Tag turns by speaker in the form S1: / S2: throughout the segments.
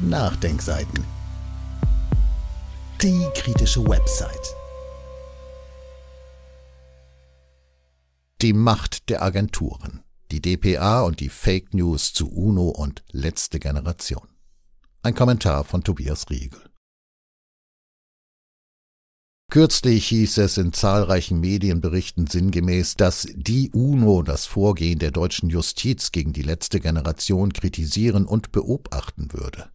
S1: Nachdenkseiten. Die kritische Website. Die Macht der Agenturen. Die DPA und die Fake News zu UNO und letzte Generation. Ein Kommentar von Tobias Riegel. Kürzlich hieß es in zahlreichen Medienberichten sinngemäß, dass die UNO das Vorgehen der deutschen Justiz gegen die letzte Generation kritisieren und beobachten würde.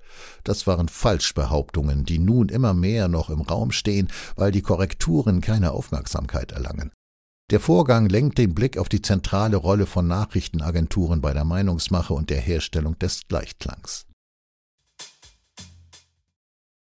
S1: Das waren Falschbehauptungen, die nun immer mehr noch im Raum stehen, weil die Korrekturen keine Aufmerksamkeit erlangen. Der Vorgang lenkt den Blick auf die zentrale Rolle von Nachrichtenagenturen bei der Meinungsmache und der Herstellung des Gleichklangs.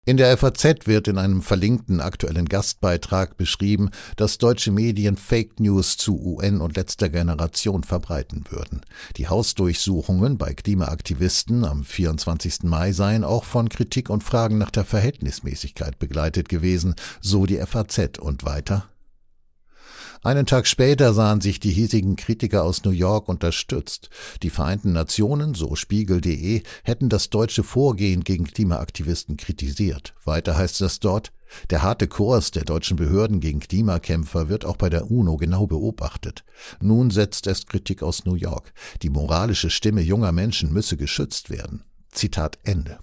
S1: In der FAZ wird in einem verlinkten aktuellen Gastbeitrag beschrieben, dass deutsche Medien Fake News zu UN und letzter Generation verbreiten würden. Die Hausdurchsuchungen bei Klimaaktivisten am 24. Mai seien auch von Kritik und Fragen nach der Verhältnismäßigkeit begleitet gewesen, so die FAZ und weiter. Einen Tag später sahen sich die hiesigen Kritiker aus New York unterstützt. Die Vereinten Nationen, so spiegel.de, hätten das deutsche Vorgehen gegen Klimaaktivisten kritisiert. Weiter heißt es dort, der harte Kurs der deutschen Behörden gegen Klimakämpfer wird auch bei der UNO genau beobachtet. Nun setzt es Kritik aus New York. Die moralische Stimme junger Menschen müsse geschützt werden. Zitat Ende.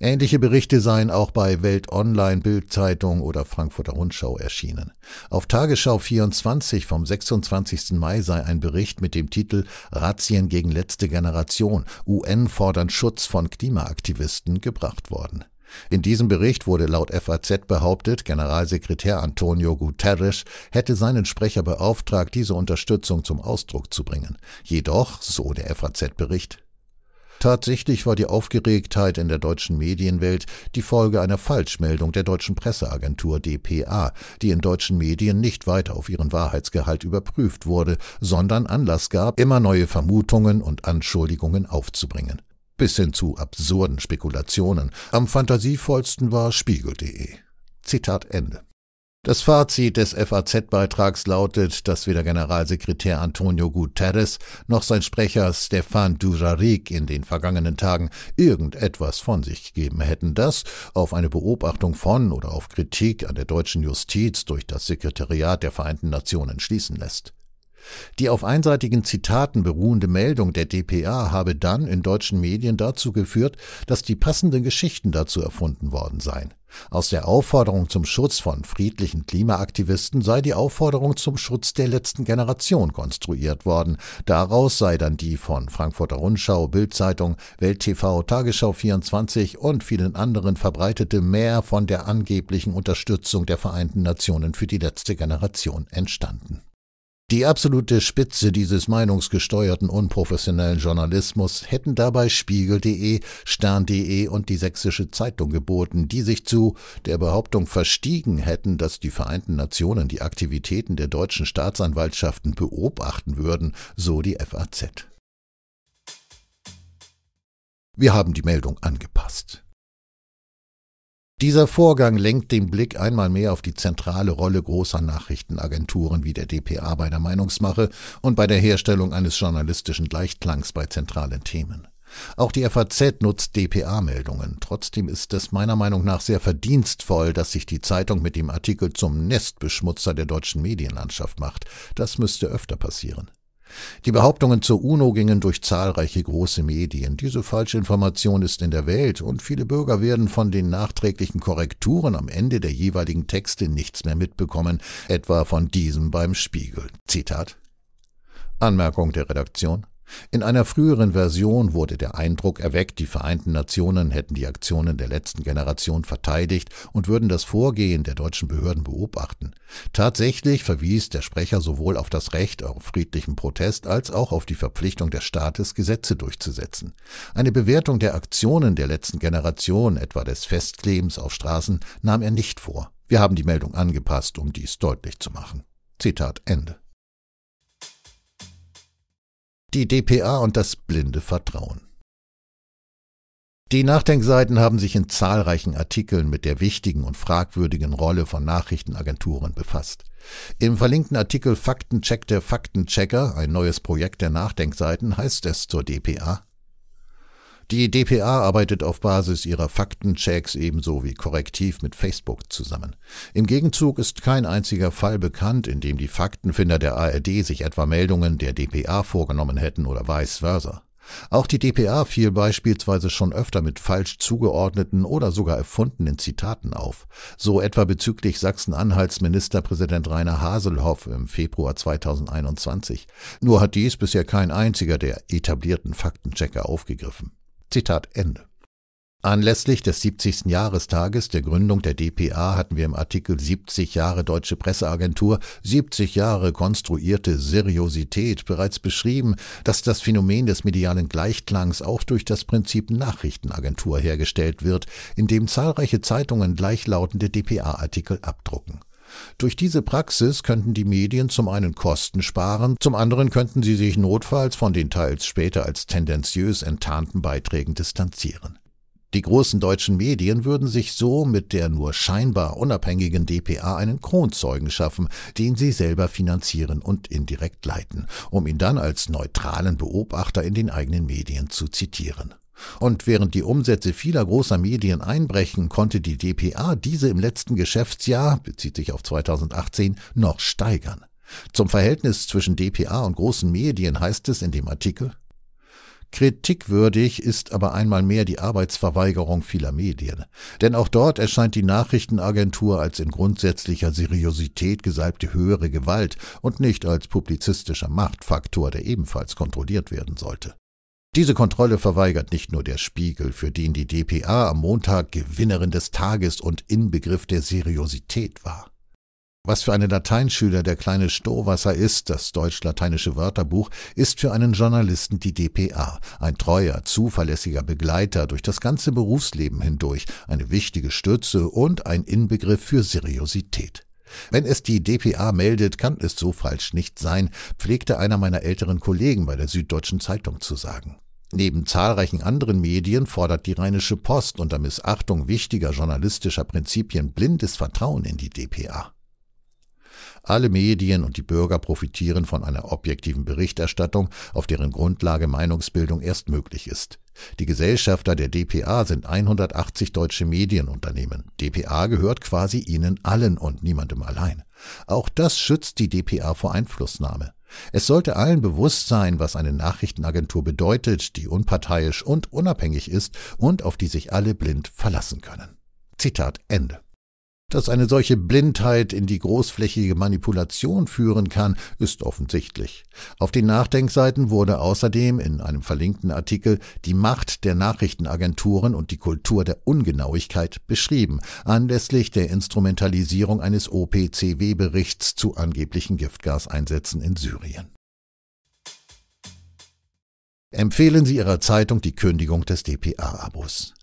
S1: Ähnliche Berichte seien auch bei Welt Online, Bildzeitung oder Frankfurter Rundschau erschienen. Auf Tagesschau 24 vom 26. Mai sei ein Bericht mit dem Titel Razzien gegen letzte Generation, UN fordern Schutz von Klimaaktivisten gebracht worden. In diesem Bericht wurde laut FAZ behauptet, Generalsekretär Antonio Guterres hätte seinen Sprecher beauftragt, diese Unterstützung zum Ausdruck zu bringen. Jedoch, so der FAZ-Bericht, Tatsächlich war die Aufgeregtheit in der deutschen Medienwelt die Folge einer Falschmeldung der deutschen Presseagentur dpa, die in deutschen Medien nicht weiter auf ihren Wahrheitsgehalt überprüft wurde, sondern Anlass gab, immer neue Vermutungen und Anschuldigungen aufzubringen. Bis hin zu absurden Spekulationen. Am fantasievollsten war spiegel.de. Zitat Ende. Das Fazit des FAZ-Beitrags lautet, dass weder Generalsekretär Antonio Guterres noch sein Sprecher Stefan Dujaric in den vergangenen Tagen irgendetwas von sich gegeben hätten, das auf eine Beobachtung von oder auf Kritik an der deutschen Justiz durch das Sekretariat der Vereinten Nationen schließen lässt. Die auf einseitigen Zitaten beruhende Meldung der DPA habe dann in deutschen Medien dazu geführt, dass die passenden Geschichten dazu erfunden worden seien. Aus der Aufforderung zum Schutz von friedlichen Klimaaktivisten sei die Aufforderung zum Schutz der letzten Generation konstruiert worden. Daraus sei dann die von Frankfurter Rundschau, Bildzeitung, Welt TV, Tagesschau 24 und vielen anderen verbreitete Mehr von der angeblichen Unterstützung der Vereinten Nationen für die letzte Generation entstanden. Die absolute Spitze dieses meinungsgesteuerten unprofessionellen Journalismus hätten dabei Spiegel.de, Stern.de und die Sächsische Zeitung geboten, die sich zu der Behauptung verstiegen hätten, dass die Vereinten Nationen die Aktivitäten der deutschen Staatsanwaltschaften beobachten würden, so die FAZ. Wir haben die Meldung angepasst. Dieser Vorgang lenkt den Blick einmal mehr auf die zentrale Rolle großer Nachrichtenagenturen wie der dpa bei der Meinungsmache und bei der Herstellung eines journalistischen Gleichklangs bei zentralen Themen. Auch die FAZ nutzt DPA-Meldungen. Trotzdem ist es meiner Meinung nach sehr verdienstvoll, dass sich die Zeitung mit dem Artikel zum Nestbeschmutzer der deutschen Medienlandschaft macht. Das müsste öfter passieren. Die Behauptungen zur UNO gingen durch zahlreiche große Medien. Diese falsche Information ist in der Welt und viele Bürger werden von den nachträglichen Korrekturen am Ende der jeweiligen Texte nichts mehr mitbekommen, etwa von diesem beim Spiegel. Zitat. Anmerkung der Redaktion. In einer früheren Version wurde der Eindruck erweckt, die Vereinten Nationen hätten die Aktionen der letzten Generation verteidigt und würden das Vorgehen der deutschen Behörden beobachten. Tatsächlich verwies der Sprecher sowohl auf das Recht auf friedlichen Protest als auch auf die Verpflichtung des Staates, Gesetze durchzusetzen. Eine Bewertung der Aktionen der letzten Generation, etwa des Festklebens auf Straßen, nahm er nicht vor. Wir haben die Meldung angepasst, um dies deutlich zu machen. Zitat Ende die DPA und das blinde Vertrauen. Die Nachdenkseiten haben sich in zahlreichen Artikeln mit der wichtigen und fragwürdigen Rolle von Nachrichtenagenturen befasst. Im verlinkten Artikel Faktencheck der Faktenchecker, ein neues Projekt der Nachdenkseiten, heißt es zur DPA. Die DPA arbeitet auf Basis ihrer Faktenchecks ebenso wie korrektiv mit Facebook zusammen. Im Gegenzug ist kein einziger Fall bekannt, in dem die Faktenfinder der ARD sich etwa Meldungen der DPA vorgenommen hätten oder vice versa. Auch die DPA fiel beispielsweise schon öfter mit falsch zugeordneten oder sogar erfundenen Zitaten auf, so etwa bezüglich Sachsen-Anhalts Ministerpräsident Rainer Haselhoff im Februar 2021. Nur hat dies bisher kein einziger der etablierten Faktenchecker aufgegriffen. Zitat Ende. Anlässlich des 70. Jahrestages der Gründung der DPA hatten wir im Artikel 70 Jahre Deutsche Presseagentur 70 Jahre konstruierte Seriosität bereits beschrieben, dass das Phänomen des medialen Gleichklangs auch durch das Prinzip Nachrichtenagentur hergestellt wird, indem zahlreiche Zeitungen gleichlautende DPA-Artikel abdrucken. Durch diese Praxis könnten die Medien zum einen Kosten sparen, zum anderen könnten sie sich notfalls von den teils später als tendenziös enttarnten Beiträgen distanzieren. Die großen deutschen Medien würden sich so mit der nur scheinbar unabhängigen DPA einen Kronzeugen schaffen, den sie selber finanzieren und indirekt leiten, um ihn dann als neutralen Beobachter in den eigenen Medien zu zitieren. Und während die Umsätze vieler großer Medien einbrechen, konnte die DPA diese im letzten Geschäftsjahr, bezieht sich auf 2018, noch steigern. Zum Verhältnis zwischen DPA und großen Medien heißt es in dem Artikel, Kritikwürdig ist aber einmal mehr die Arbeitsverweigerung vieler Medien. Denn auch dort erscheint die Nachrichtenagentur als in grundsätzlicher Seriosität gesalbte höhere Gewalt und nicht als publizistischer Machtfaktor, der ebenfalls kontrolliert werden sollte. Diese Kontrolle verweigert nicht nur der Spiegel, für den die DPA am Montag Gewinnerin des Tages und Inbegriff der Seriosität war. Was für einen Lateinschüler der kleine Stohwasser ist, das deutsch-lateinische Wörterbuch, ist für einen Journalisten die DPA, ein treuer, zuverlässiger Begleiter durch das ganze Berufsleben hindurch, eine wichtige Stütze und ein Inbegriff für Seriosität. Wenn es die DPA meldet, kann es so falsch nicht sein, pflegte einer meiner älteren Kollegen bei der Süddeutschen Zeitung zu sagen. Neben zahlreichen anderen Medien fordert die Rheinische Post unter Missachtung wichtiger journalistischer Prinzipien blindes Vertrauen in die DPA. Alle Medien und die Bürger profitieren von einer objektiven Berichterstattung, auf deren Grundlage Meinungsbildung erst möglich ist. Die Gesellschafter der DPA sind 180 deutsche Medienunternehmen. DPA gehört quasi ihnen allen und niemandem allein. Auch das schützt die DPA vor Einflussnahme. Es sollte allen bewusst sein, was eine Nachrichtenagentur bedeutet, die unparteiisch und unabhängig ist und auf die sich alle blind verlassen können. Zitat Ende. Dass eine solche Blindheit in die großflächige Manipulation führen kann, ist offensichtlich. Auf den Nachdenkseiten wurde außerdem in einem verlinkten Artikel die Macht der Nachrichtenagenturen und die Kultur der Ungenauigkeit beschrieben, anlässlich der Instrumentalisierung eines OPCW-Berichts zu angeblichen Giftgaseinsätzen in Syrien. Empfehlen Sie Ihrer Zeitung die Kündigung des DPA-Abos.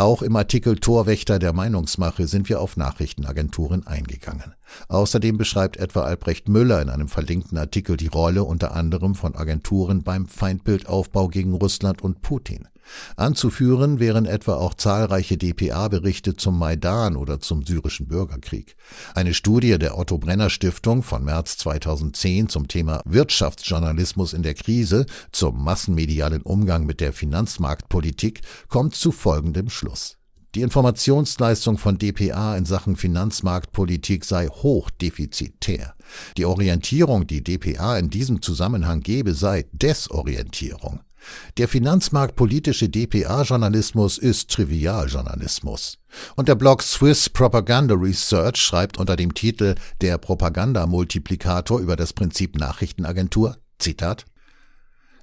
S1: Auch im Artikel Torwächter der Meinungsmache sind wir auf Nachrichtenagenturen eingegangen. Außerdem beschreibt etwa Albrecht Müller in einem verlinkten Artikel die Rolle unter anderem von Agenturen beim Feindbildaufbau gegen Russland und Putin. Anzuführen wären etwa auch zahlreiche DPA-Berichte zum Maidan oder zum syrischen Bürgerkrieg. Eine Studie der Otto Brenner Stiftung von März 2010 zum Thema Wirtschaftsjournalismus in der Krise, zum massenmedialen Umgang mit der Finanzmarktpolitik, kommt zu folgendem Schluss. Einfluss. Die Informationsleistung von DPA in Sachen Finanzmarktpolitik sei hochdefizitär. Die Orientierung, die DPA in diesem Zusammenhang gebe, sei Desorientierung. Der finanzmarktpolitische DPA-Journalismus ist Trivialjournalismus. Und der Blog Swiss Propaganda Research schreibt unter dem Titel Der Propagandamultiplikator über das Prinzip Nachrichtenagentur, Zitat,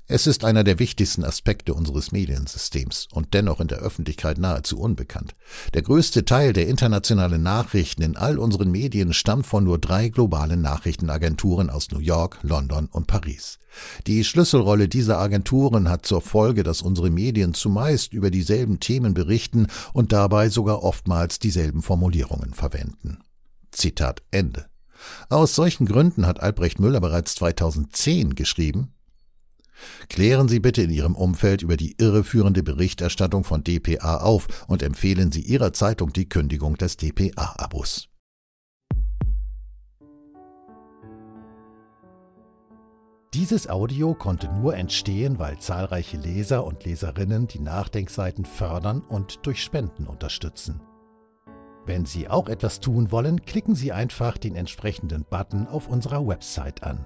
S1: es ist einer der wichtigsten Aspekte unseres Mediensystems und dennoch in der Öffentlichkeit nahezu unbekannt. Der größte Teil der internationalen Nachrichten in all unseren Medien stammt von nur drei globalen Nachrichtenagenturen aus New York, London und Paris. Die Schlüsselrolle dieser Agenturen hat zur Folge, dass unsere Medien zumeist über dieselben Themen berichten und dabei sogar oftmals dieselben Formulierungen verwenden. Zitat Ende. Aus solchen Gründen hat Albrecht Müller bereits 2010 geschrieben, Klären Sie bitte in Ihrem Umfeld über die irreführende Berichterstattung von dpa auf und empfehlen Sie Ihrer Zeitung die Kündigung des dpa-Abos. Dieses Audio konnte nur entstehen, weil zahlreiche Leser und Leserinnen die Nachdenkseiten fördern und durch Spenden unterstützen. Wenn Sie auch etwas tun wollen, klicken Sie einfach den entsprechenden Button auf unserer Website an.